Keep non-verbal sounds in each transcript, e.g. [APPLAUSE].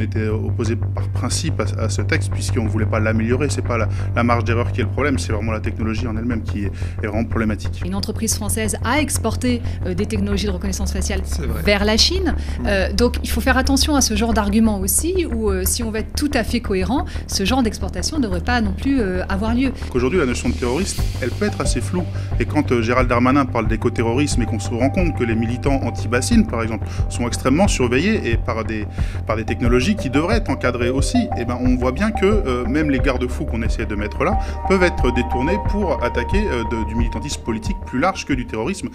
était opposé par principe à, ce texte puisqu'on ne voulait pas l'améliorer. C'est pas la, marge d'erreur qui est le problème, c'est vraiment la technologie en elle-même qui est, vraiment problématique. Une entreprise française a exporté euh, des technologies de reconnaissance faciale vers la Chine. Mm. Euh, donc il faut faire attention à ce genre d'argument aussi, où euh, si on veut être tout à fait cohérent, ce genre d'exportation ne devrait pas non plus avoir lieu. Aujourd'hui, la notion de terroriste, elle peut être assez floue. Et quand Gérald Darmanin parle d'écoterrorisme et qu'on se rend compte que les militants anti-bassines, par exemple, sont extrêmement surveillés et par des, par des technologies qui devrait être encadrée aussi, eh ben, on voit bien que euh, même les garde-fous qu'on essaie de mettre là peuvent être détournés pour attaquer euh, du militantisme politique plus large que du terrorisme.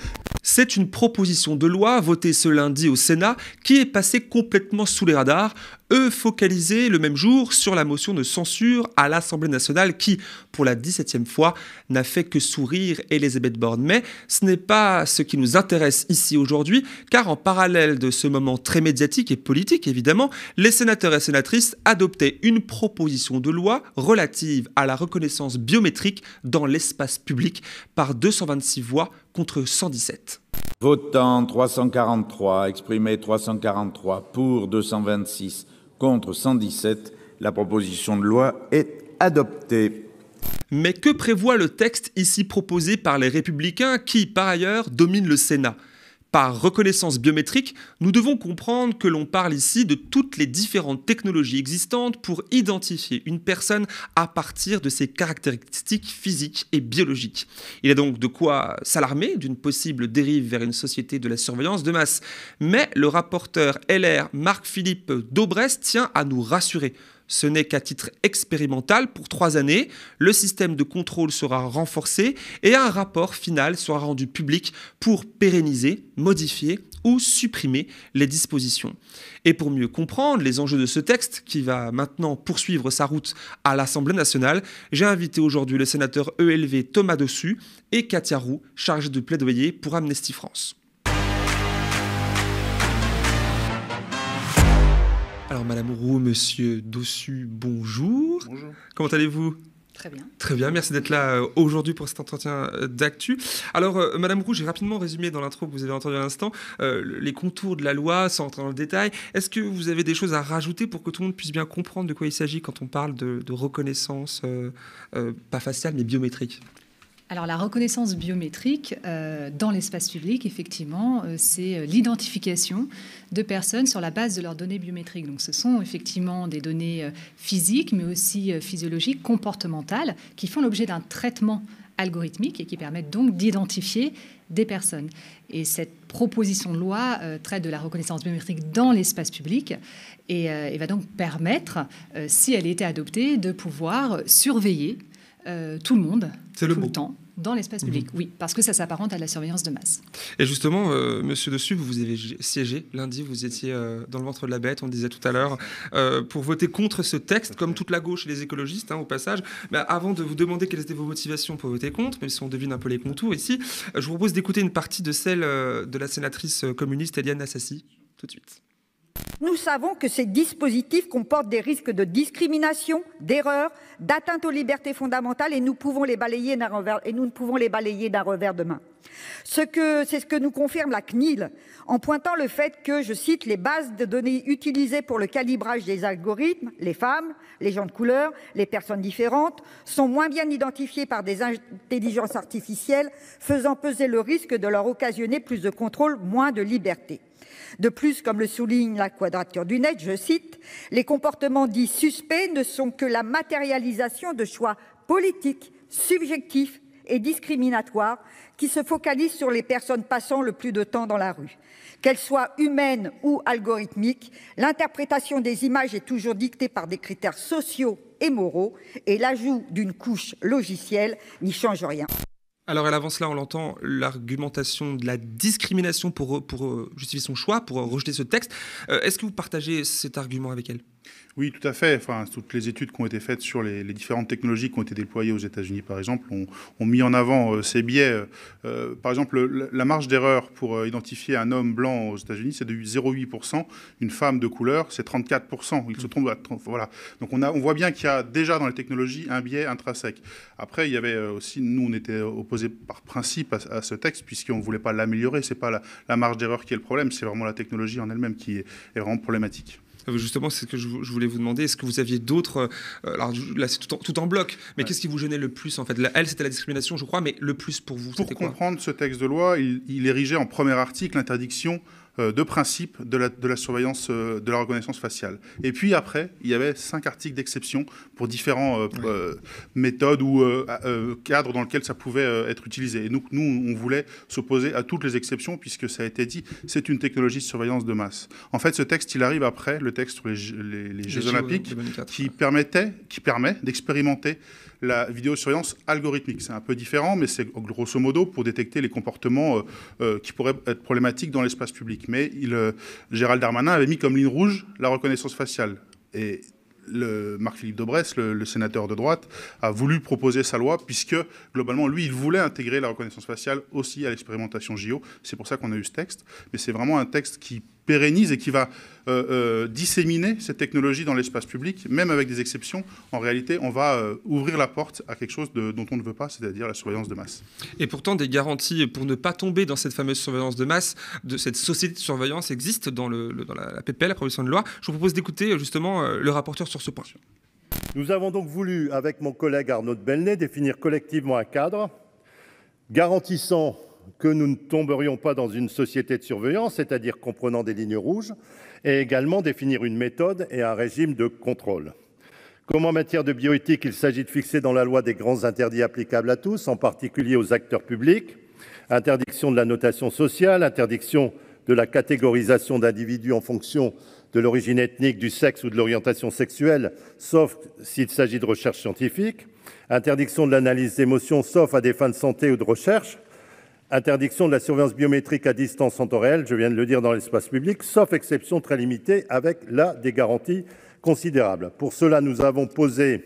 C'est une proposition de loi votée ce lundi au Sénat qui est passée complètement sous les radars eux focalisés le même jour sur la motion de censure à l'Assemblée nationale qui, pour la 17e fois, n'a fait que sourire Elisabeth Borne. Mais ce n'est pas ce qui nous intéresse ici aujourd'hui, car en parallèle de ce moment très médiatique et politique, évidemment, les sénateurs et sénatrices adoptaient une proposition de loi relative à la reconnaissance biométrique dans l'espace public par 226 voix contre 117. Votant 343, exprimé 343, pour 226 contre 117. La proposition de loi est adoptée. Mais que prévoit le texte ici proposé par les républicains qui, par ailleurs, dominent le Sénat par reconnaissance biométrique, nous devons comprendre que l'on parle ici de toutes les différentes technologies existantes pour identifier une personne à partir de ses caractéristiques physiques et biologiques. Il y a donc de quoi s'alarmer d'une possible dérive vers une société de la surveillance de masse. Mais le rapporteur LR Marc-Philippe Daubresse tient à nous rassurer. Ce n'est qu'à titre expérimental pour trois années. Le système de contrôle sera renforcé et un rapport final sera rendu public pour pérenniser, modifier ou supprimer les dispositions. Et pour mieux comprendre les enjeux de ce texte, qui va maintenant poursuivre sa route à l'Assemblée nationale, j'ai invité aujourd'hui le sénateur ELV Thomas Dossu et Katia Roux, chargée de plaidoyer pour Amnesty France. Alors, Madame Roux, Monsieur Dossu, bonjour. Bonjour. Comment allez-vous Très bien. Très bien, merci d'être là euh, aujourd'hui pour cet entretien euh, d'actu. Alors, euh, Madame Roux, j'ai rapidement résumé dans l'intro que vous avez entendu à l'instant les contours de la loi sans entrer dans le détail. Est-ce que vous avez des choses à rajouter pour que tout le monde puisse bien comprendre de quoi il s'agit quand on parle de, reconnaissance, pas faciale, mais biométrique alors la reconnaissance biométrique euh, dans l'espace public, effectivement, euh, c'est euh, l'identification de personnes sur la base de leurs données biométriques. Donc ce sont effectivement des données physiques, mais aussi physiologiques, comportementales, qui font l'objet d'un traitement algorithmique et qui permettent donc d'identifier des personnes. Et cette proposition de loi traite de la reconnaissance biométrique dans l'espace public et, va donc permettre, si elle était adoptée, de pouvoir surveiller euh, tout le monde, tout le, temps, dans l'espace mhm. public. Oui, parce que ça s'apparente à la surveillance de masse. Et justement, euh, Monsieur Dessus, vous vous avez siégé lundi, vous étiez euh, dans le ventre de la bête, on disait tout à l'heure, pour voter contre ce texte, comme toute la gauche et les écologistes, hein, au passage. Mais avant de vous demander quelles étaient vos motivations pour voter contre, même si on devine un peu les contours ici, je vous propose d'écouter une partie de celle de la sénatrice communiste Eliane Assassi, tout de suite. Nous savons que ces dispositifs comportent des risques de discrimination, d'erreur, d'atteinte aux libertés fondamentales et nous pouvons les balayer et nous ne pouvons les balayer d'un revers de main. c'est ce que nous confirme la CNIL en pointant le fait que, je cite, les bases de données utilisées pour le calibrage des algorithmes, les femmes, les gens de couleur, les personnes différentes sont moins bien identifiées par des intelligences artificielles faisant peser le risque de leur occasionner plus de contrôle, moins de liberté. De plus, comme le souligne la Quadrature du Net, je cite, les comportements dits suspects ne sont que la matérialisation de choix politiques subjectifs et discriminatoires qui se focalisent sur les personnes passant le plus de temps dans la rue, Qu'elles soient humaines ou algorithmiques, L'interprétation des images est toujours dictée par des critères sociaux et moraux et l'ajout d'une couche logicielle n'y change rien. Alors, elle avance là, on l'entend, l'argumentation de la discrimination pour, pour euh, justifier son choix, pour euh, rejeter ce texte. Euh, est-ce que vous partagez cet argument avec elle oui, tout à fait. Enfin, toutes les études qui ont été faites sur les, différentes technologies qui ont été déployées aux États-Unis, par exemple, ont, mis en avant euh, ces biais. Euh, par exemple, la marge d'erreur pour euh, identifier un homme blanc aux États-Unis, c'est de 0,8%. Une femme de couleur, c'est 34%. Il se Voilà. Donc, on, voit bien qu'il y a déjà dans les technologies un biais intrinsèque. Après, il y avait aussi, nous, on était opposés par principe à, ce texte, puisqu'on ne voulait pas l'améliorer. Ce n'est pas la, marge d'erreur qui est le problème, c'est vraiment la technologie en elle-même qui est vraiment problématique. Euh, justement, c'est ce que je, voulais vous demander. Est-ce que vous aviez d'autres. Euh, alors là, c'est tout, en, bloc, mais qu'est-ce qui vous gênait le plus en fait la, Elle, c'était la discrimination, je crois, mais le plus pour vous Pour comprendre ce texte de loi, il, il érigeait en premier article l'interdiction euh, de principe de la, de la surveillance euh, de la reconnaissance faciale. Et puis après, il y avait cinq articles d'exception pour différentes euh, méthodes ou cadres dans lesquels ça pouvait être utilisé. Et nous, on voulait s'opposer à toutes les exceptions puisque ça a été dit, c'est une technologie de surveillance de masse. En fait, ce texte, il arrive après le texte sur les, Jeux Olympiques qui, permettait, qui permet d'expérimenter la vidéosurveillance algorithmique. C'est un peu différent, mais c'est grosso modo pour détecter les comportements euh, euh, qui pourraient être problématiques dans l'espace public. Mais euh, Gérald Darmanin avait mis comme ligne rouge la reconnaissance faciale. Et Marc-Philippe Daubresse, le, sénateur de droite, a voulu proposer sa loi puisque, globalement, lui, il voulait intégrer la reconnaissance faciale aussi à l'expérimentation JO. C'est pour ça qu'on a eu ce texte. Mais c'est vraiment un texte qui pérennise et qui va euh, euh, disséminer cette technologie dans l'espace public, même avec des exceptions, en réalité, on va euh, ouvrir la porte à quelque chose de, dont on ne veut pas, c'est-à-dire la surveillance de masse. Et pourtant, des garanties pour ne pas tomber dans cette fameuse surveillance de masse, de cette société de surveillance existe dans, le, la, la PPL, la proposition de loi. Je vous propose d'écouter justement le rapporteur sur ce point. Nous avons donc voulu, avec mon collègue Arnaud de définir collectivement un cadre garantissant que nous ne tomberions pas dans une société de surveillance, c'est-à-dire comprenant des lignes rouges et également définir une méthode et un régime de contrôle comme en matière de bioéthique, il s'agit de fixer dans la loi des grands interdits applicables à tous, en particulier aux acteurs publics, interdiction de la notation sociale, interdiction de la catégorisation d'individus en fonction de l'origine ethnique, du sexe ou de l'orientation sexuelle, sauf s'il s'agit de recherche scientifique, interdiction de l'analyse d'émotions, sauf à des fins de santé ou de recherche, interdiction de la surveillance biométrique à distance en temps réel, je viens de le dire, dans l'espace public, sauf exception très limitée, avec là des garanties considérables. Pour cela, nous avons posé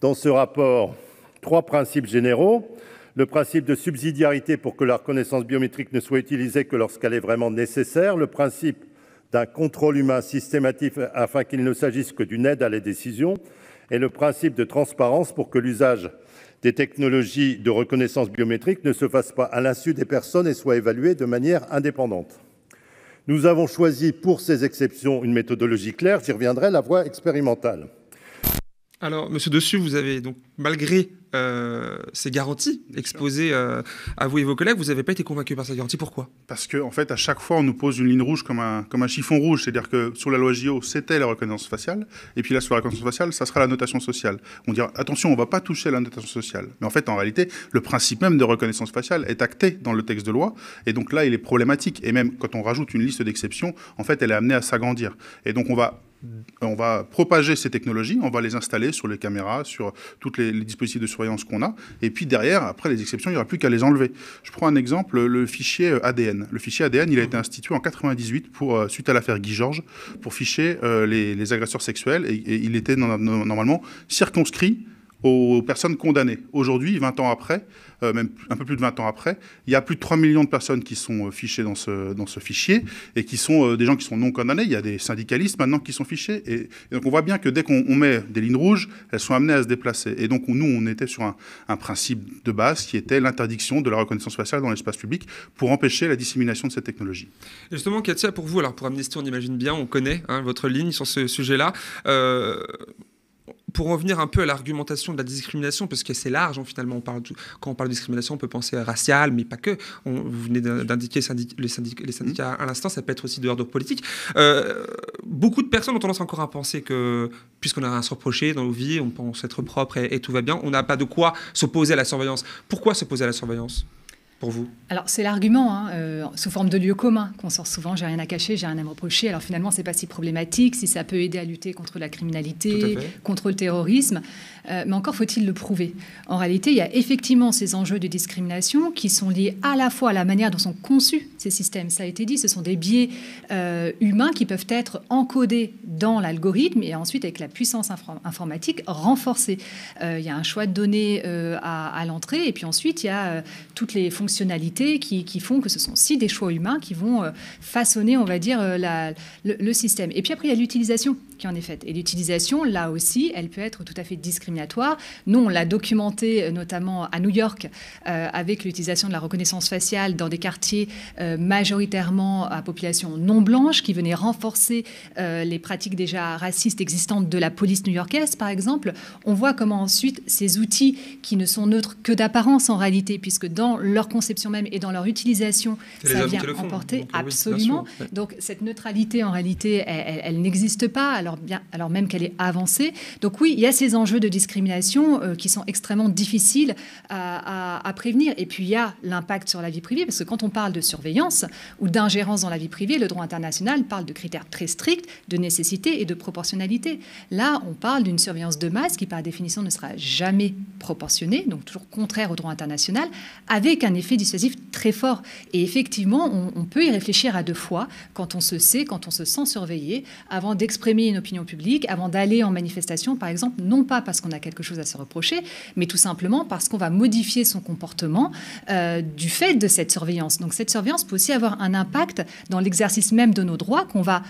dans ce rapport trois principes généraux. Le principe de subsidiarité pour que la reconnaissance biométrique ne soit utilisée que lorsqu'elle est vraiment nécessaire. Le principe d'un contrôle humain systématique afin qu'il ne s'agisse que d'une aide à la décision. Et le principe de transparence pour que l'usage des technologies de reconnaissance biométrique ne se fassent pas à l'insu des personnes et soient évaluées de manière indépendante. Nous avons choisi pour ces exceptions une méthodologie claire, j'y reviendrai, la voie expérimentale. Alors, monsieur Dessus, vous avez donc, malgré euh, c'est ces garanties exposées euh, à vous et vos collègues. Vous n'avez pas été convaincu par ces garanties. Pourquoi Parce qu'en en fait, à chaque fois, on nous pose une ligne rouge comme un, comme un chiffon rouge. C'est-à-dire que sur la loi JO, c'était la reconnaissance faciale. Et puis là, sur la reconnaissance faciale, ça sera la notation sociale. On dira, attention, on ne va pas toucher la notation sociale. Mais en fait, en réalité, le principe même de reconnaissance faciale est acté dans le texte de loi. Et donc là, il est problématique. Et même quand on rajoute une liste d'exceptions, en fait, elle est amenée à s'agrandir. Et donc, on va on va propager ces technologies, on va les installer sur les caméras, sur tous les, dispositifs de surveillance qu'on a, et puis derrière, après les exceptions, il n'y aura plus qu'à les enlever. Je prends un exemple, le fichier ADN. Le fichier ADN, il a été institué en 98 pour, euh, suite à l'affaire Guy Georges, pour ficher euh, les, agresseurs sexuels, et il était normalement circonscrit aux personnes condamnées. Aujourd'hui, 20 ans après, euh, même un peu plus de 20 ans après, il y a plus de 3 millions de personnes qui sont euh, fichées dans ce, dans ce fichier et qui sont euh, des gens qui sont non condamnés. Il y a des syndicalistes maintenant qui sont fichés. Et, donc on voit bien que dès qu'on met des lignes rouges, elles sont amenées à se déplacer. Et donc nous, on était sur un, principe de base qui était l'interdiction de la reconnaissance faciale dans l'espace public pour empêcher la dissémination de cette technologie. justement, Katia, pour vous, alors pour Amnesty, on imagine bien, on connaît hein, votre ligne sur ce sujet-là pour revenir un peu à l'argumentation de la discrimination, parce que c'est large, hein, finalement, on quand on parle de discrimination, on peut penser raciale, mais pas que. On, vous venez d'indiquer les, syndicats à l'instant, ça peut être aussi de l'ordre politique. Euh, beaucoup de personnes ont tendance encore à penser que, puisqu'on a rien à se reprocher dans nos vies, on pense être propre et, et tout va bien, on n'a pas de quoi s'opposer à la surveillance. Pourquoi s'opposer à la surveillance pour vous Alors, c'est l'argument, hein, euh, sous forme de lieu commun, qu'on sort souvent, j'ai rien à cacher, j'ai rien à me reprocher. Alors finalement, c'est pas si problématique, si ça peut aider à lutter contre la criminalité, contre le terrorisme. Euh, mais encore faut-il le prouver. En réalité, il y a effectivement ces enjeux de discrimination qui sont liés à la fois à la manière dont sont conçus ces systèmes. Ça a été dit, ce sont des biais euh, humains qui peuvent être encodés dans l'algorithme et ensuite, avec la puissance informatique, renforcés. il y a un choix de données à, à l'entrée et puis ensuite, il y a toutes les fonctions qui, font que ce sont aussi des choix humains qui vont euh, façonner, on va dire, euh, le, le, système. Et puis après, il y a l'utilisation qui en est faite. Et l'utilisation, là aussi, elle peut être tout à fait discriminatoire. Nous, on l'a documenté euh, notamment à New York euh, avec l'utilisation de la reconnaissance faciale dans des quartiers euh, majoritairement à population non blanche qui venaient renforcer les pratiques déjà racistes existantes de la police new-yorkaise, par exemple. On voit comment ensuite ces outils qui ne sont neutres que d'apparence en réalité, puisque dans leur conception même et dans leur utilisation, ça vient emporter absolument. Donc cette neutralité en réalité, elle n'existe pas alors, bien, alors même qu'elle est avancée. Donc oui, il y a ces enjeux de discrimination euh, qui sont extrêmement difficiles à, prévenir. Et puis il y a l'impact sur la vie privée, parce que quand on parle de surveillance ou d'ingérence dans la vie privée, le droit international parle de critères très stricts, de nécessité et de proportionnalité. Là, on parle d'une surveillance de masse qui, par définition, ne sera jamais proportionnée, donc toujours contraire au droit international, avec un effet dissuasif très fort. Et effectivement, on, on peut y réfléchir à deux fois quand on se sait, quand on se sent surveillé, avant d'exprimer une opinion publique avant d'aller en manifestation, par exemple, non pas parce qu'on a quelque chose à se reprocher, mais tout simplement parce qu'on va modifier son comportement euh, du fait de cette surveillance. Donc cette surveillance peut aussi avoir un impact dans l'exercice même de nos droits qu'on va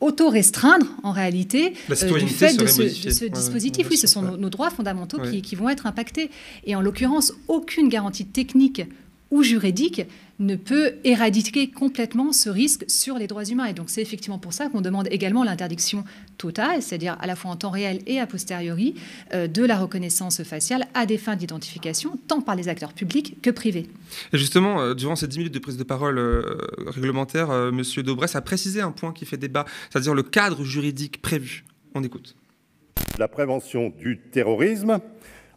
auto-restreindre en réalité euh, du fait de ce, dispositif. oui, ce sont nos, droits fondamentaux qui, qui, vont être impactés. Et en l'occurrence, aucune garantie technique ou juridique ne peut éradiquer complètement ce risque sur les droits humains. Et donc c'est effectivement pour ça qu'on demande également l'interdiction totale, c'est-à-dire à la fois en temps réel et a posteriori, euh, de la reconnaissance faciale à des fins d'identification, tant par les acteurs publics que privés. justement, euh, durant ces dix minutes de prise de parole euh, réglementaire, M. Daubresse a précisé un point qui fait débat, c'est-à-dire le cadre juridique prévu. On écoute. La prévention du terrorisme.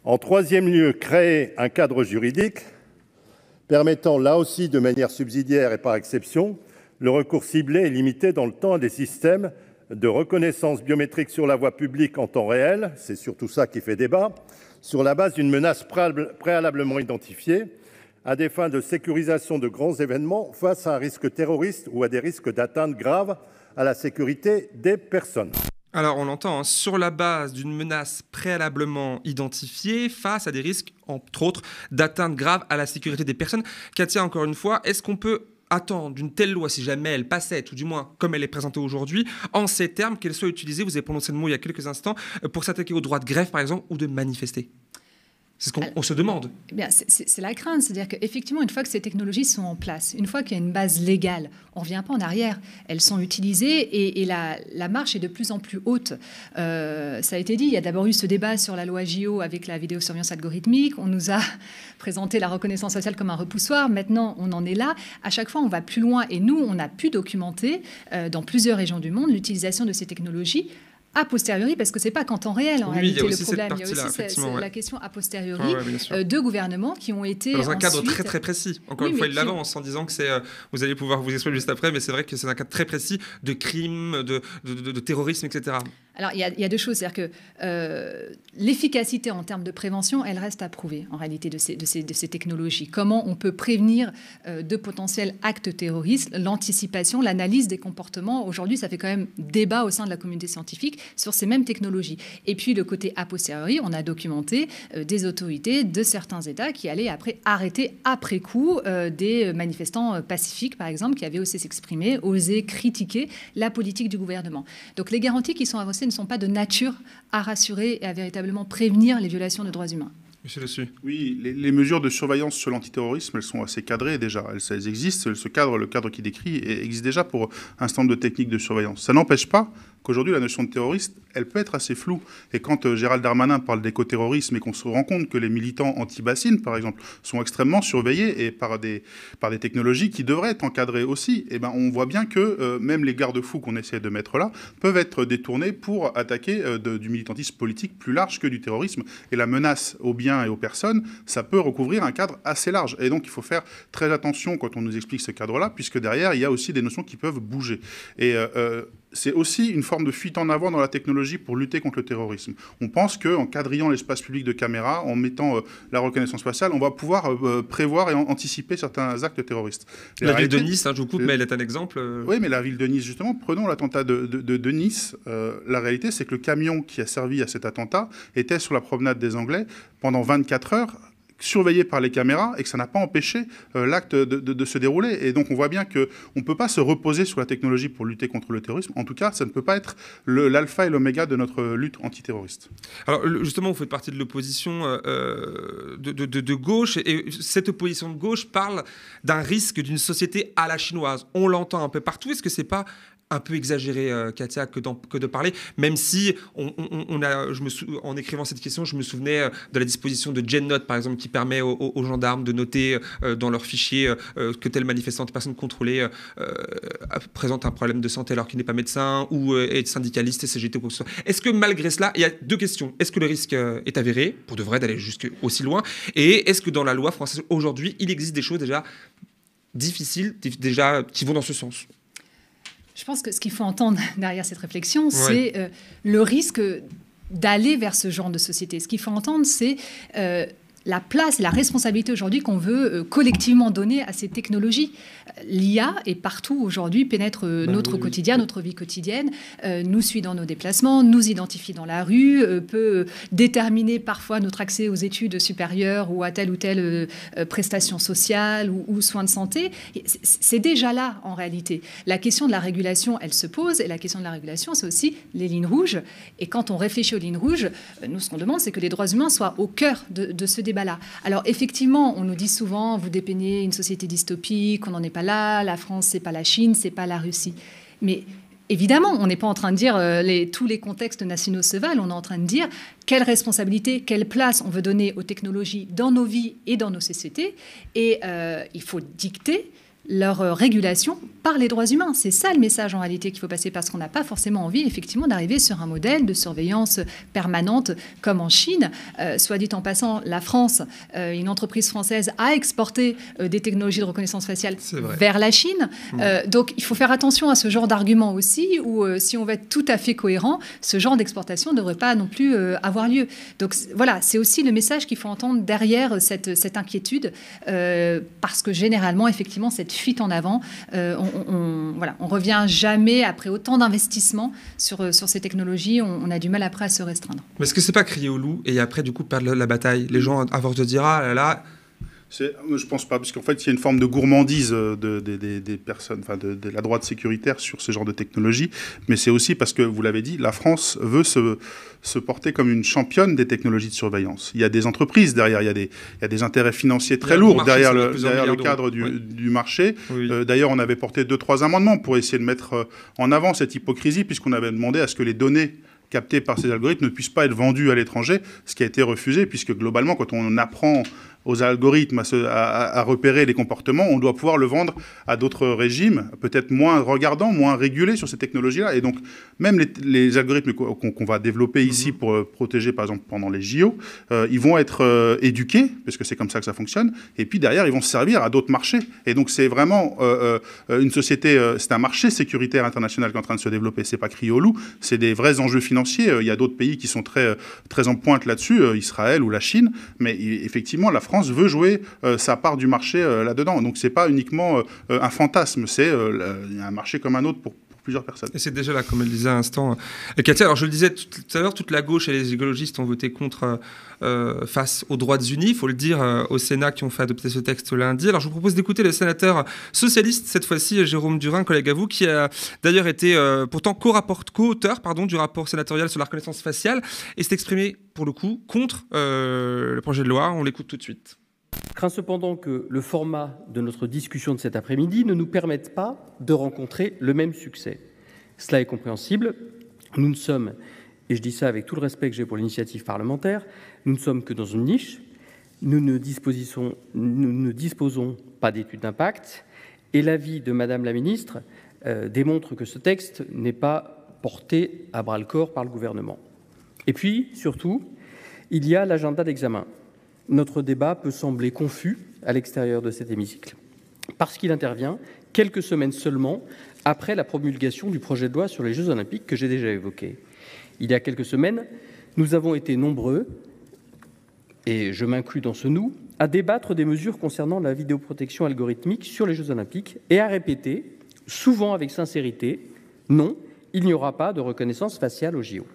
En troisième lieu, créer un cadre juridique permettant là aussi de manière subsidiaire et par exception le recours ciblé et limité dans le temps à des systèmes de reconnaissance biométrique sur la voie publique en temps réel, c'est surtout ça qui fait débat sur la base d'une menace préalablement identifiée, à des fins de sécurisation de grands événements face à un risque terroriste ou à des risques d'atteinte grave à la sécurité des personnes. Alors on l'entend, hein, sur la base d'une menace préalablement identifiée face à des risques, entre autres, d'atteinte grave à la sécurité des personnes. Katia, encore une fois, est-ce qu'on peut attendre d'une telle loi, si jamais elle passait, ou du moins comme elle est présentée aujourd'hui, en ces termes, qu'elle soit utilisée, vous avez prononcé le mot il y a quelques instants, euh, pour s'attaquer au droit de grève par exemple, ou de manifester c'est ce qu'on se demande. Eh c'est la crainte. C'est-à-dire qu'effectivement, une fois que ces technologies sont en place, une fois qu'il y a une base légale, on ne revient pas en arrière. Elles sont utilisées et, la, marche est de plus en plus haute. Euh, ça a été dit, il y a d'abord eu ce débat sur la loi JO avec la vidéosurveillance algorithmique. On nous a [LAUGHS] présenté la reconnaissance sociale comme un repoussoir. Maintenant, on en est là. À chaque fois, on va plus loin. Et nous, on a pu documenter euh, dans plusieurs régions du monde l'utilisation de ces technologies a posteriori, parce que c'est pas qu'en temps réel en réalité le problème. Il y a aussi, la question a posteriori euh, de gouvernements qui ont été dans un cadre très très précis. Encore une fois, il l'avance en disant que c'est, euh, vous allez pouvoir vous exprimer juste après, mais c'est vrai que c'est un cadre très précis de crimes, de terrorisme, etc. Alors, il y, a, deux choses. C'est-à-dire que euh, l'efficacité en termes de prévention, elle reste à prouver, en réalité, de ces, de ces, technologies. Comment on peut prévenir euh, de potentiels actes terroristes, l'anticipation, l'analyse des comportements. Aujourd'hui, ça fait quand même débat au sein de la communauté scientifique sur ces mêmes technologies. Et puis, le côté a posteriori, on a documenté euh, des autorités de certains États qui allaient après arrêter, après coup, des manifestants pacifiques, par exemple, qui avaient osé s'exprimer, osé critiquer la politique du gouvernement. Donc, les garanties qui sont avancées ne sont pas de nature à rassurer et à véritablement prévenir les violations de droits humains. Monsieur Oui, les, mesures de surveillance sur l'antiterrorisme, elles sont assez cadrées déjà. Elles, existent. Ce cadre, le cadre qui décrit, existe déjà pour un certain de techniques de surveillance. Ça n'empêche pas qu'aujourd'hui, la notion de terroriste elle peut être assez floue. Et quand euh, Gérald Darmanin parle d'écoterrorisme et qu'on se rend compte que les militants anti-bassines, par exemple, sont extrêmement surveillés et par des, par des technologies qui devraient être encadrées aussi, et eh ben on voit bien que euh, même les garde-fous qu'on essaie de mettre là peuvent être détournés pour attaquer euh, du militantisme politique plus large que du terrorisme. Et la menace aux biens et aux personnes, ça peut recouvrir un cadre assez large. Et donc il faut faire très attention quand on nous explique ce cadre-là, puisque derrière, il y a aussi des notions qui peuvent bouger. Et c'est aussi une forme de fuite en avant dans la technologie pour lutter contre le terrorisme. On pense qu'en quadrillant l'espace public de caméras, en mettant euh, la reconnaissance faciale, on va pouvoir euh, euh, prévoir et anticiper certains actes terroristes. la, ville de Nice, hein, je vous coupe, mais elle est un exemple. Oui, mais la ville de Nice, justement, prenons l'attentat de, de, de, Nice. la réalité, c'est que le camion qui a servi à cet attentat était sur la promenade des Anglais pendant 24 heures surveillé par les caméras et que ça n'a pas empêché euh, l'acte de, se dérouler. Et donc on voit bien qu'on ne peut pas se reposer sur la technologie pour lutter contre le terrorisme. En tout cas, ça ne peut pas être l'alpha et l'oméga de notre lutte antiterroriste. Alors justement, vous faites partie de l'opposition euh, euh, de, de, gauche et cette opposition de gauche parle d'un risque d'une société à la chinoise. On l'entend un peu partout. Est-ce que c'est pas un peu exagéré, euh, Katia, que, de parler, même si on, a, je me en écrivant cette question, je me souvenais euh, de la disposition de GenNote, par exemple, qui permet aux, gendarmes de noter euh, dans leur fichier que telle manifestante, personne contrôlée présente un problème de santé alors qu'il n'est pas médecin ou est syndicaliste, CGT ou quoi que ce soit. Est-ce que malgré cela, il y a deux questions. Est-ce que le risque est avéré, pour de vrai, d'aller jusque aussi loin Et est-ce que dans la loi française aujourd'hui, il existe des choses déjà difficiles, déjà qui vont dans ce sens je pense que ce qu'il faut entendre [LAUGHS] derrière cette réflexion, c'est euh, le risque d'aller vers ce genre de société. Ce qu'il faut entendre, c'est euh, la place, la responsabilité aujourd'hui qu'on veut euh, collectivement donner à ces technologies. L'IA est partout aujourd'hui, pénètre euh, bah notre quotidien, notre vie quotidienne, euh, nous suit dans nos déplacements, nous identifie dans la rue, peut déterminer parfois notre accès aux études supérieures ou à telle ou telle prestation sociale ou, soins de santé. C'est déjà là en réalité. La question de la régulation, elle se pose et la question de la régulation, c'est aussi les lignes rouges. Et quand on réfléchit aux lignes rouges, nous, ce qu'on demande, c'est que les droits humains soient au cœur de, de ce débat. Alors effectivement, on nous dit souvent, vous dépeignez une société dystopique, on n'en est pas là, la France, c'est pas la Chine, c'est pas la Russie. Mais Évidemment, on n'est pas en train de dire euh, tous les contextes nationaux se valent, on est en train de dire quelle responsabilité, quelle place on veut donner aux technologies dans nos vies et dans nos sociétés. Et euh, il faut dicter leur euh, régulation par les droits humains. C'est ça le message en réalité qu'il faut passer parce qu'on n'a pas forcément envie effectivement d'arriver sur un modèle de surveillance permanente comme en Chine. Euh, soit dit en passant, la France, euh, une entreprise française, a exporté des technologies de reconnaissance faciale vers la Chine. Mm. donc il faut faire attention à ce genre d'argument aussi où si on veut être tout à fait cohérent, ce genre d'exportation ne devrait pas non plus avoir lieu. Donc voilà, c'est aussi le message qu'il faut entendre derrière cette, cette inquiétude parce que généralement effectivement cette fuite en avant. Euh, on, on, on revient jamais après autant d'investissements sur, euh, sur ces technologies. On, a du mal après à se restreindre. Mais est-ce que c'est pas crier au loup et après du coup perdre la bataille Les gens avant force de dire ah là là je pense pas, parce qu'en fait, il y a une forme de gourmandise euh, de, des personnes, enfin de, la droite sécuritaire sur ce genre de technologie. Mais c'est aussi parce que, vous l'avez dit, la France veut se, se, porter comme une championne des technologies de surveillance. Il y a des entreprises derrière, il y a des, il y a des intérêts financiers très lourds derrière le, derrière le cadre du, marché. Euh, d'ailleurs, on avait porté deux, trois amendements pour essayer de mettre euh, en avant cette hypocrisie, puisqu'on avait demandé à ce que les données captées par ces algorithmes ne puissent pas être vendues à l'étranger, ce qui a été refusé, puisque globalement, quand on apprend aux algorithmes à, à, repérer les comportements, on doit pouvoir le vendre à d'autres régimes, peut-être moins regardants, moins régulés sur ces technologies-là. Et donc, même les, algorithmes qu'on va développer mm-hmm. ici pour euh, protéger, par exemple, pendant les JO, euh, ils vont être euh, éduqués, parce que c'est comme ça que ça fonctionne, et puis derrière, ils vont servir à d'autres marchés. Et donc, c'est vraiment une société, c'est un marché sécuritaire international qui est en train de se développer. C'est pas crié au loup, c'est des vrais enjeux financiers. Il y a d'autres pays qui sont très, très en pointe là-dessus, Israël ou la Chine, mais effectivement, la France France veut jouer euh, sa part du marché euh, là-dedans. Donc c'est pas uniquement euh, un fantasme, c'est un marché comme un autre pour plusieurs personnes. Et c'est déjà là, comme elle disait à l'instant. Euh, Katia, alors je le disais tout, à l'heure, toute la gauche et les écologistes ont voté contre euh, euh face aux droits unis. il faut le dire, euh, au Sénat qui ont fait adopter ce texte lundi. Alors je vous propose d'écouter le sénateur socialiste, cette fois-ci Jérôme Durin, collègue à vous, qui a d'ailleurs été pourtant co-auteur pardon, du rapport sénatorial sur la reconnaissance faciale et s'est exprimé pour le coup contre le projet de loi. On l'écoute tout de suite crains cependant que le format de notre discussion de cet après-midi ne nous permette pas de rencontrer le même succès. Cela est compréhensible. Nous ne sommes, et je dis ça avec tout le respect que j'ai pour l'initiative parlementaire, nous ne sommes que dans une niche. Nous ne, disposons, nous ne disposons pas d'études d'impact. Et l'avis de Madame la Ministre euh, démontre que ce texte n'est pas porté à bras-le-corps par le gouvernement. Et puis, surtout, il y a l'agenda d'examen notre débat peut sembler confus à l'extérieur de cet hémicycle, parce qu'il intervient quelques semaines seulement après la promulgation du projet de loi sur les jeux Olympiques que j'ai déjà évoqué. Il y a quelques semaines, nous avons été nombreux, et je m'inclus dans ce nous, à débattre des mesures concernant la vidéoprotection algorithmique sur les Jeux olympiques et à répéter, souvent avec sincérité, non, il n'y aura pas de reconnaissance faciale aux JO.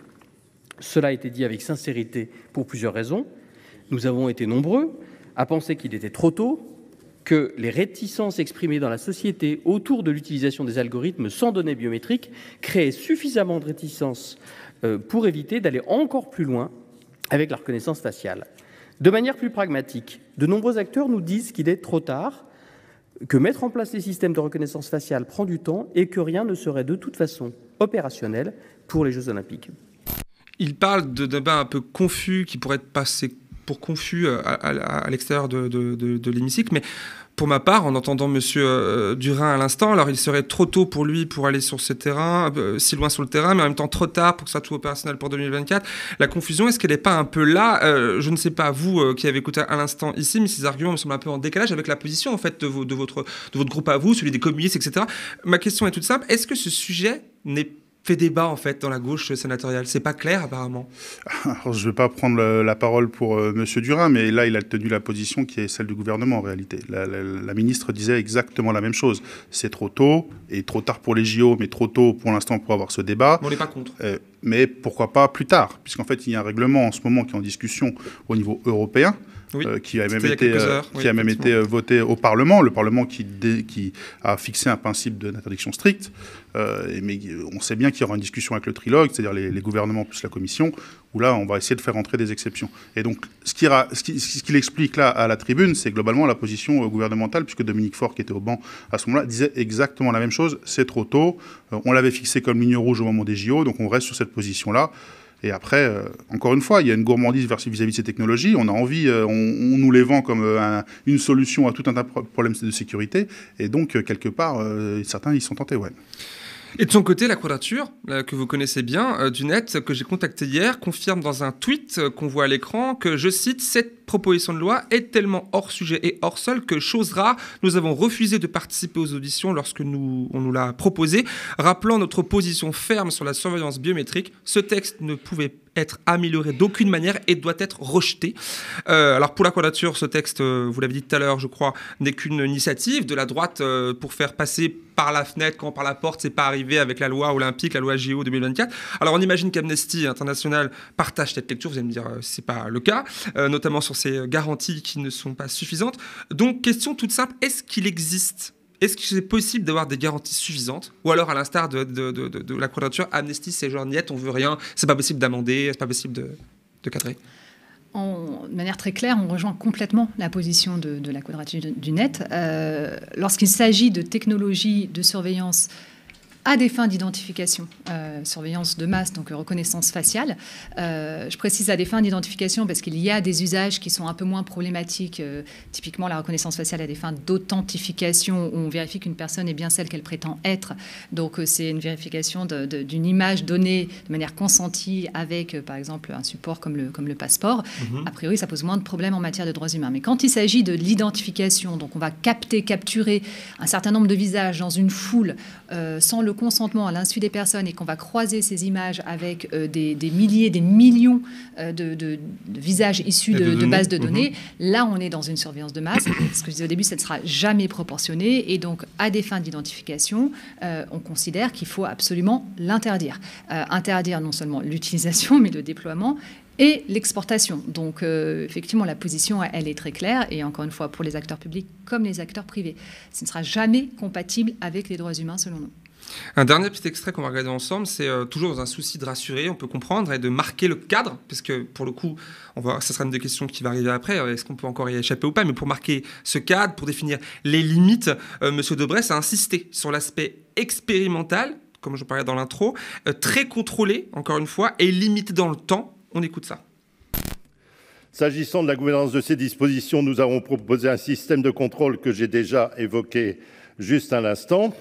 Cela a été dit avec sincérité pour plusieurs raisons. Nous avons été nombreux à penser qu'il était trop tôt, que les réticences exprimées dans la société autour de l'utilisation des algorithmes sans données biométriques créaient suffisamment de réticences euh, pour éviter d'aller encore plus loin avec la reconnaissance faciale. De manière plus pragmatique, de nombreux acteurs nous disent qu'il est trop tard, que mettre en place les systèmes de reconnaissance faciale prend du temps et que rien ne serait de toute façon opérationnel pour les Jeux olympiques. Il parle de débat un peu confus qui pourrait être passé pour confus euh, à, l'extérieur de, l'hémicycle. Mais pour ma part, en entendant Monsieur euh, Durin à l'instant, alors il serait trop tôt pour lui pour aller sur ce terrain, euh, si loin sur le terrain, mais en même temps trop tard pour que ça soit tout opérationnel pour 2024. La confusion, est-ce qu'elle n'est pas un peu là Je ne sais pas, vous qui avez écouté à l'instant ici, mais ces arguments me semblent un peu en décalage avec la position en fait de, votre, de votre groupe à vous, celui des communistes, etc. Ma question est toute simple, est-ce que ce sujet n'est pas fait débat en fait dans la gauche sénatoriale. C'est pas clair apparemment. je ne vais pas prendre la, parole pour euh, Monsieur Durin, mais là il a tenu la position qui est celle du gouvernement en réalité. La, ministre disait exactement la même chose. C'est trop tôt et trop tard pour les JO, mais trop tôt pour l'instant pour avoir ce débat. on n'est pas contre. Euh, mais pourquoi pas plus tard, puisqu'en fait il y a un règlement en ce moment qui est en discussion au niveau européen. Euh, qui a même été, euh, qui a même été euh, voté au Parlement, le Parlement qui, qui a fixé un principe d'interdiction stricte. mais on sait bien qu'il y aura une discussion avec le trilogue, c'est-à-dire les, gouvernements plus la Commission, où là, on va essayer de faire entrer des exceptions. Et donc, ce qu'il qui, ce explique là à la tribune, c'est globalement la position gouvernementale, puisque Dominique Faure, qui était au banc à ce moment-là, disait exactement la même chose, c'est trop tôt, on l'avait fixé comme ligne rouge au moment des JO, donc on reste sur cette position-là. Et après, euh, encore une fois, il y a une gourmandise vis-à-vis de ces technologies. On a envie, euh, on, nous les vend comme euh, une solution à tout un tas de problèmes de sécurité. Et donc, quelque part, certains y sont tentés. Ouais. Et de son côté, la quadrature, que vous connaissez bien, euh, du net, que j'ai contacté hier, confirme dans un tweet euh, qu'on voit à l'écran que, je cite, cette proposition de loi est tellement hors sujet et hors sol que, chose rare, nous avons refusé de participer aux auditions lorsque nous, on nous l'a proposé. Rappelant notre position ferme sur la surveillance biométrique, ce texte ne pouvait être amélioré d'aucune manière et doit être rejeté. Euh, alors pour la quadrature, ce texte, euh, vous l'avez dit tout à l'heure, je crois, n'est qu'une initiative de la droite euh, pour faire passer par la fenêtre quand par la porte, c'est pas arrivé avec la loi olympique, la loi JO 2024. Alors on imagine qu'Amnesty International partage cette lecture, vous allez me dire c'est pas le cas, notamment sur ces garanties qui ne sont pas suffisantes. Donc question toute simple, est-ce qu'il existe est-ce que c'est possible d'avoir des garanties suffisantes Ou alors, à l'instar de, la quadrature, Amnesty, c'est genre on veut rien, c'est pas possible d'amender, c'est pas possible de, cadrer de manière très claire, on rejoint complètement la position de, la quadrature du net. Euh, lorsqu'il s'agit de technologies de surveillance à des fins d'identification, euh, surveillance de masse, donc euh, reconnaissance faciale. Euh, je précise à des fins d'identification parce qu'il y a des usages qui sont un peu moins problématiques. typiquement, la reconnaissance faciale à des fins d'authentification, où on vérifie qu'une personne est bien celle qu'elle prétend être. Donc, c'est une vérification d'une image donnée de manière consentie avec, par exemple, un support comme le, comme le passeport. Mhm. A priori, ça pose moins de problèmes en matière de droits humains. Mais quand il s'agit de l'identification, donc on va capter, capturer un certain nombre de visages dans une foule sans le consentement à l'insu des personnes et qu'on va croiser ces images avec euh, des, milliers, des millions euh, de, visages issus de, bases de données, mhm. là, on est dans une surveillance de masse. [COUGHS] Ce que je disais au début, ça ne sera jamais proportionné. Et donc, à des fins d'identification, euh, on considère qu'il faut absolument l'interdire. interdire non seulement l'utilisation, mais le déploiement et l'exportation. Donc, effectivement, la position, elle est très claire. Et encore une fois, pour les acteurs publics comme les acteurs privés, ce ne sera jamais compatible avec les droits humains, selon nous. Un dernier petit extrait qu'on va regarder ensemble, c'est euh, toujours dans un souci de rassurer, on peut comprendre, et de marquer le cadre, parce que pour le coup, on va, ça sera une des questions qui va arriver après, euh, est-ce qu'on peut encore y échapper ou pas, mais pour marquer ce cadre, pour définir les limites, M. Euh, Monsieur a insisté sur l'aspect expérimental, comme je parlais dans l'intro, très contrôlé, encore une fois, et limité dans le temps. On écoute ça. S'agissant de la gouvernance de ces dispositions, nous avons proposé un système de contrôle que j'ai déjà évoqué juste à l'instant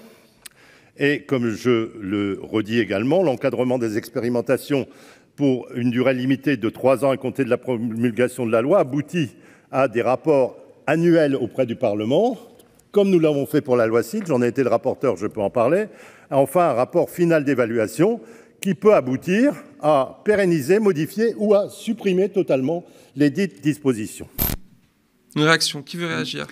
et comme je le redis également l'encadrement des expérimentations pour une durée limitée de trois ans à compter de la promulgation de la loi aboutit à des rapports annuels auprès du Parlement, comme nous l'avons fait pour la loi CID j'en ai été le rapporteur, je peux en parler, enfin un rapport final d'évaluation qui peut aboutir à pérenniser modifier ou à supprimer totalement les dites dispositions une réaction, qui veut mm. réagir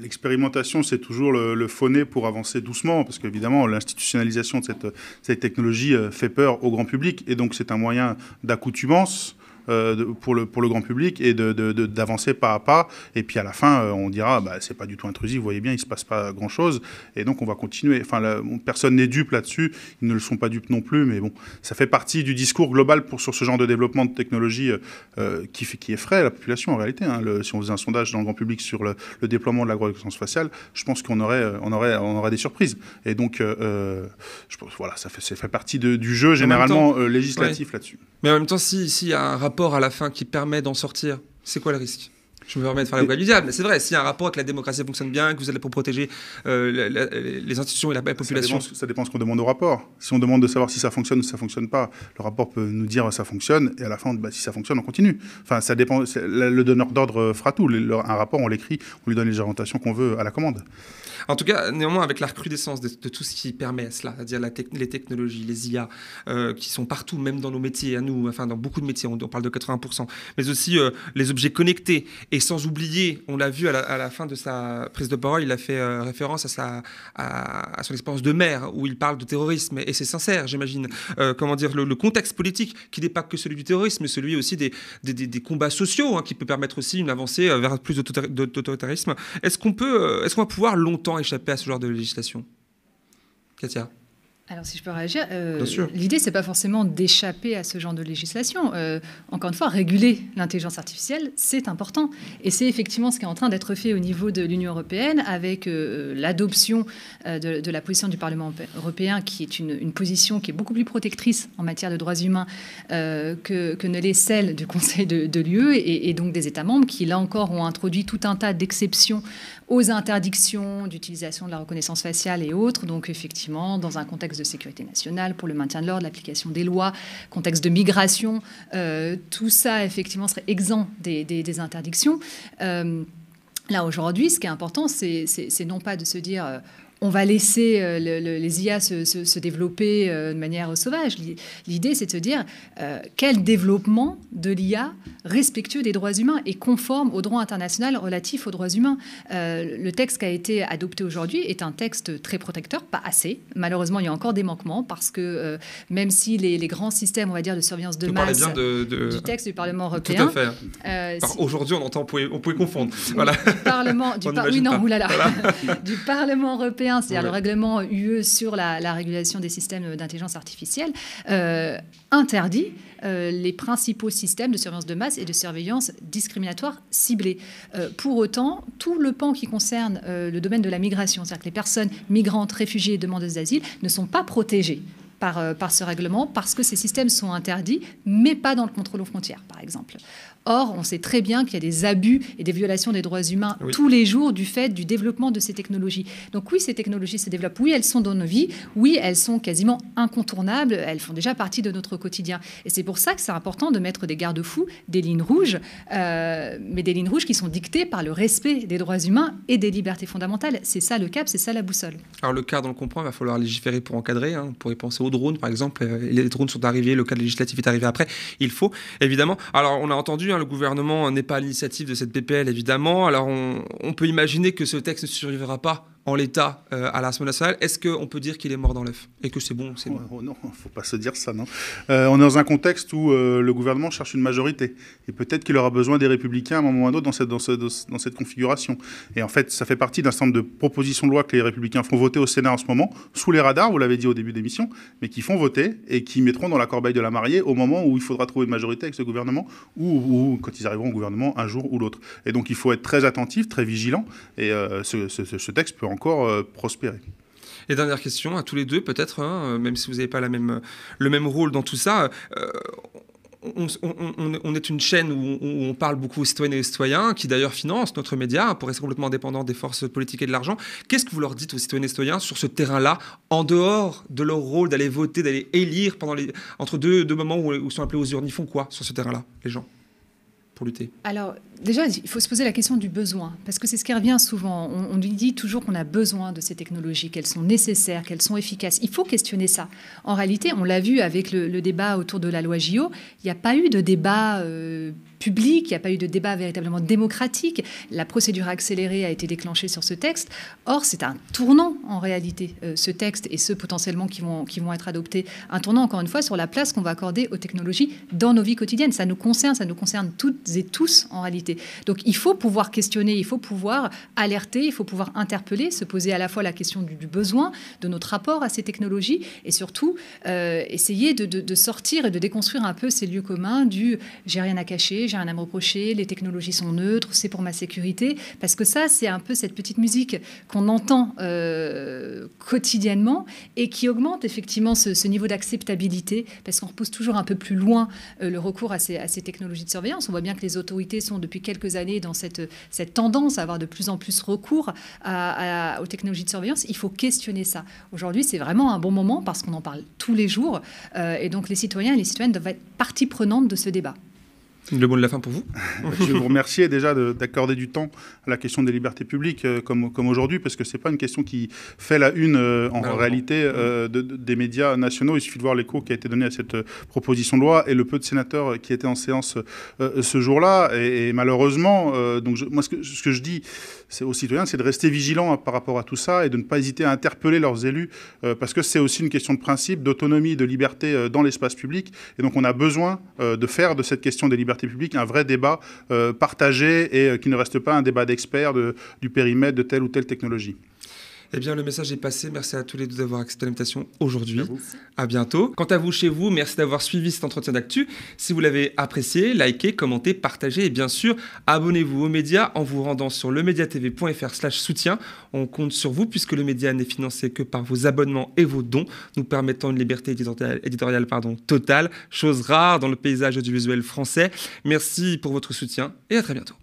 L'expérimentation, c'est toujours le, fauné pour avancer doucement, parce qu'évidemment, l'institutionnalisation de cette, cette, technologie euh, fait peur au grand public, et donc c'est un moyen d'accoutumance euh, pour, le, pour le grand public et d'avancer de, de, pas à pas. Et puis à la fin, euh, on dira, bah, c'est pas du tout intrusif, vous voyez bien, il se passe pas grand-chose. Et donc on va continuer. Enfin, personne n'est dupe là-dessus, ils ne le sont pas dupes non plus, mais bon, ça fait partie du discours global pour, sur ce genre de développement de technologie euh, qui, fait, qui effraie la population en réalité. Hein. si on faisait un sondage dans le grand public sur le, déploiement de la reconnaissance faciale, je pense qu'on aurait, on aurait, on aurait des surprises. Et donc, je voilà, ça fait, fait partie du jeu généralement législatif là-dessus. Mais en même temps, s'il si y a un rapport à la fin qui permet d'en sortir, c'est quoi le risque je me permets de faire voix du diable, mais c'est vrai, s'il y a un rapport que la démocratie fonctionne bien, que vous allez pour protéger euh, les institutions et la, population. Ça dépend, ça ce qu'on demande au rapport. Si on demande de savoir si ça fonctionne ou si ça fonctionne pas, le rapport peut nous dire ça fonctionne, et à la fin, bah, si ça fonctionne, on continue. Enfin, ça dépend, le donneur d'ordre fera tout. un rapport, on l'écrit, on lui donne les orientations qu'on veut à la commande. En tout cas, néanmoins, avec la recrudescence de, tout ce qui permet cela, c'est-à-dire les technologies, les IA, euh, qui sont partout, même dans nos métiers, à nous, enfin dans beaucoup de métiers, on, parle de 80%, mais aussi euh, les objets connectés. Et sans oublier, on l'a vu à la, fin de sa prise de parole, il a fait euh, référence à, sa, son expérience de maire, où il parle de terrorisme, et c'est sincère, j'imagine. comment dire, le, contexte politique, qui n'est pas que celui du terrorisme, mais celui aussi des, des, combats sociaux, hein, qui peut permettre aussi une avancée vers plus d'autoritarisme. Est-ce qu'on peut, est-ce qu'on va pouvoir longtemps échapper à ce genre de législation. Katia alors si je peux réagir, euh, l'idée c'est pas forcément d'échapper à ce genre de législation. Euh, encore une fois, réguler l'intelligence artificielle, c'est important, et c'est effectivement ce qui est en train d'être fait au niveau de l'Union européenne avec euh, l'adoption euh, de, la position du Parlement européen, qui est une, position qui est beaucoup plus protectrice en matière de droits humains que, ne l'est celle du Conseil de, de l'UE et, donc des États membres, qui là encore ont introduit tout un tas d'exceptions aux interdictions d'utilisation de la reconnaissance faciale et autres. Donc effectivement, dans un contexte de sécurité nationale, pour le maintien de l'ordre, l'application des lois, contexte de migration, euh, tout ça effectivement serait exempt des, interdictions. Euh, là, aujourd'hui, ce qui est important, c'est non pas de se dire euh, on va laisser euh, les IA se, développer euh, de manière sauvage. L'idée, c'est de se dire euh, quel développement de l'IA respectueux des droits humains et conforme au droit international relatif aux droits humains. le texte qui a été adopté aujourd'hui est un texte très protecteur, pas assez. Malheureusement, il y a encore des manquements parce que même si les, grands systèmes, on va dire, de surveillance de masse du texte du Parlement européen, Aujourd'hui, on entend, on pouvait, confondre. Voilà. Parlement, du oh [LAUGHS] du Parlement européen c'est-à-dire le règlement UE sur la, régulation des systèmes d'intelligence artificielle, euh, interdit euh, les principaux systèmes de surveillance de masse et de surveillance discriminatoire ciblée. Euh, pour autant, tout le pan qui concerne le domaine de la migration, c'est-à-dire que les personnes migrantes, réfugiées et demandeuses d'asile ne sont pas protégées par, par, ce règlement parce que ces systèmes sont interdits, mais pas dans le contrôle aux frontières, par exemple. Or, on sait très bien qu'il y a des abus et des violations des droits humains tous les jours du fait du développement de ces technologies. Donc oui, ces technologies se développent. Oui, elles sont dans nos vies. Oui, elles sont quasiment incontournables. Elles font déjà partie de notre quotidien. Et c'est pour ça que c'est important de mettre des garde-fous, des lignes rouges, euh, mais des lignes rouges qui sont dictées par le respect des droits humains et des libertés fondamentales. C'est ça le cap, c'est ça la boussole. Alors le cadre, on le comprend, il va falloir légiférer pour encadrer. Hein. On pourrait penser aux drones, par exemple. Euh, les drones sont arrivés, le cadre législatif est arrivé après. Il faut, évidemment. Alors on a entendu... Hein, le gouvernement n'est pas à l'initiative de cette PPL, évidemment. Alors, on, on peut imaginer que ce texte ne survivra pas en l'état euh, à l'Assemblée nationale, est-ce qu'on peut dire qu'il est mort dans l'œuf et que c'est bon c'est bon. Oh, non, il ne faut pas se dire ça, non. Euh, on est dans un contexte où euh, le gouvernement cherche une majorité et peut-être qu'il aura besoin des républicains à un moment ou à un autre dans cette, dans cette configuration. Et en fait, ça fait partie d'un certain nombre de propositions de loi que les républicains font voter au Sénat en ce moment, sous les radars, vous l'avez dit au début de l'émission, mais qui font voter et qui mettront dans la corbeille de la mariée au moment où il faudra trouver une majorité avec ce gouvernement ou, quand ils arriveront au gouvernement un jour ou l'autre. Et donc il faut être très attentif, très vigilant et ce, ce texte peut encore euh, prospérer. Et dernière question à tous les deux, peut-être, hein, euh, même si vous n'avez pas la même, euh, le même rôle dans tout ça. on, est une chaîne où, on parle beaucoup aux citoyennes et aux citoyens, qui d'ailleurs financent notre média hein, pour rester complètement indépendant des forces politiques et de l'argent. Qu'est-ce que vous leur dites aux citoyennes et aux citoyens sur ce terrain-là, en dehors de leur rôle d'aller voter, d'aller élire pendant les, entre deux, moments où, ils sont appelés aux urnes Ils font quoi sur ce terrain-là, les gens, pour lutter Alors, déjà, il faut se poser la question du besoin, parce que c'est ce qui revient souvent. On, on dit toujours qu'on a besoin de ces technologies, qu'elles sont nécessaires, qu'elles sont efficaces. Il faut questionner ça. En réalité, on l'a vu avec le, débat autour de la loi JO, il n'y a pas eu de débat euh, public, il n'y a pas eu de débat véritablement démocratique. La procédure accélérée a été déclenchée sur ce texte. Or, c'est un tournant, en réalité, euh, ce texte et ceux potentiellement qui vont, qui vont être adoptés. Un tournant, encore une fois, sur la place qu'on va accorder aux technologies dans nos vies quotidiennes. Ça nous concerne, ça nous concerne toutes et tous, en réalité. Donc il faut pouvoir questionner, il faut pouvoir alerter, il faut pouvoir interpeller, se poser à la fois la question du, besoin, de notre rapport à ces technologies et surtout euh, essayer de, sortir et de déconstruire un peu ces lieux communs du j'ai rien à cacher, j'ai rien à me reprocher, les technologies sont neutres, c'est pour ma sécurité. Parce que ça, c'est un peu cette petite musique qu'on entend euh, quotidiennement et qui augmente effectivement ce, niveau d'acceptabilité parce qu'on repousse toujours un peu plus loin euh, le recours à ces, à ces technologies de surveillance. On voit bien que les autorités sont depuis quelques années dans cette, cette tendance à avoir de plus en plus recours aux technologies de surveillance, il faut questionner ça. Aujourd'hui, c'est vraiment un bon moment parce qu'on en parle tous les jours. Euh, et donc les citoyens et les citoyennes doivent être partie prenante de ce débat. Le mot de la fin pour vous. Bah, je vais vous remercier déjà d'accorder du temps à la question des libertés publiques euh, comme, comme aujourd'hui, parce que ce n'est pas une question qui fait la une euh, en réalité euh, mm. des médias nationaux. Il suffit de voir l'écho qui a été donné à cette proposition de loi et le peu de sénateurs qui étaient en séance ce jour-là. Et, malheureusement, donc moi, ce que, je dis aux citoyens, c'est de rester vigilants hein, par rapport à tout ça et de ne pas hésiter à interpeller leurs élus, parce que c'est aussi une question de principe, d'autonomie, de liberté dans l'espace public. Et donc on a besoin de faire de cette question des libertés un vrai débat euh, partagé et euh, qui ne reste pas un débat d'experts du périmètre de telle ou telle technologie. Eh bien, le message est passé. Merci à tous les deux d'avoir accepté l'invitation aujourd'hui. À, bientôt. Quant à vous chez vous, merci d'avoir suivi cet entretien d'actu. Si vous l'avez apprécié, likez, commentez, partagez et bien sûr, abonnez-vous aux médias en vous rendant sur lemediatv.fr/slash soutien. On compte sur vous puisque le média n'est financé que par vos abonnements et vos dons, nous permettant une liberté éditoriale, totale, chose rare dans le paysage audiovisuel français. Merci pour votre soutien et à très bientôt.